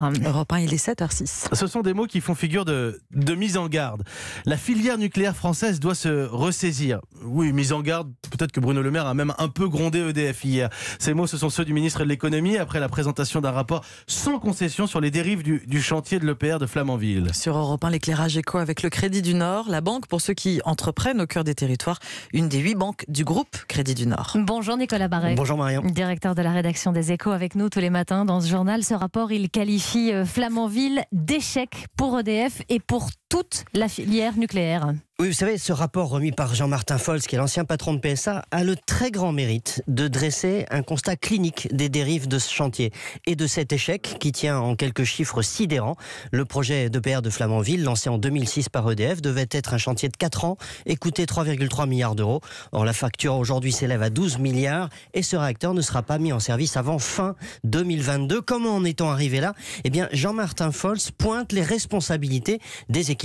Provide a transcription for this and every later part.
Hum. Europe 1, il est 7h06. Ce sont des mots qui font figure de, de mise en garde. La filière nucléaire française doit se ressaisir. Oui, mise en garde, peut-être que Bruno Le Maire a même un peu grondé EDF hier. Ces mots, ce sont ceux du ministre de l'économie après la présentation d'un rapport sans concession sur les dérives du, du chantier de l'EPR de Flamanville. Sur Europe 1, l'éclairage éco avec le Crédit du Nord, la banque pour ceux qui entreprennent au cœur des territoires, une des huit banques du groupe Crédit du Nord. Bonjour Nicolas Barret. Bonjour Marion. Directeur de la rédaction des échos avec nous tous les matins dans ce journal. Ce rapport, il qualifie Flamandville, euh, Flamanville d'échec pour EDF et pour toute la filière nucléaire. Oui, vous savez, ce rapport remis par Jean-Martin Folz, qui est l'ancien patron de PSA, a le très grand mérite de dresser un constat clinique des dérives de ce chantier et de cet échec qui tient en quelques chiffres sidérants. Le projet de d'EPR de Flamanville, lancé en 2006 par EDF, devait être un chantier de 4 ans et coûter 3,3 milliards d'euros. Or, la facture aujourd'hui s'élève à 12 milliards et ce réacteur ne sera pas mis en service avant fin 2022. Comment en est-on arrivé là Eh bien, Jean-Martin Fols pointe les responsabilités des équipes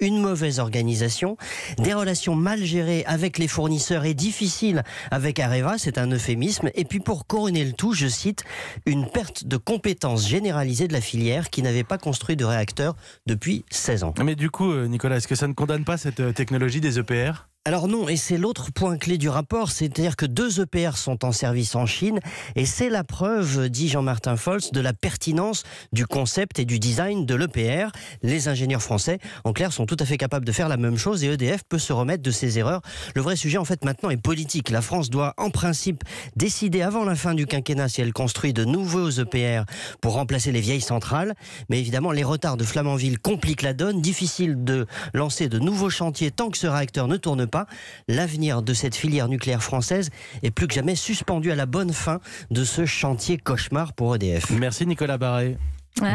une mauvaise organisation, des relations mal gérées avec les fournisseurs et difficiles avec Areva, c'est un euphémisme. Et puis pour couronner le tout, je cite, une perte de compétences généralisée de la filière qui n'avait pas construit de réacteur depuis 16 ans. Mais du coup, euh, Nicolas, est-ce que ça ne condamne pas cette euh, technologie des EPR alors non, et c'est l'autre point clé du rapport, c'est-à-dire que deux EPR sont en service en Chine, et c'est la preuve, dit Jean-Martin Foltz, de la pertinence du concept et du design de l'EPR. Les ingénieurs français, en clair, sont tout à fait capables de faire la même chose, et EDF peut se remettre de ses erreurs. Le vrai sujet, en fait, maintenant est politique. La France doit, en principe, décider avant la fin du quinquennat si elle construit de nouveaux EPR pour remplacer les vieilles centrales, mais évidemment, les retards de Flamanville compliquent la donne, difficile de lancer de nouveaux chantiers tant que ce réacteur ne tourne pas pas, l'avenir de cette filière nucléaire française est plus que jamais suspendu à la bonne fin de ce chantier cauchemar pour EDF. Merci Nicolas Barré,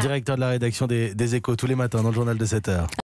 directeur de la rédaction des, des Échos tous les matins dans le journal de 7 heures.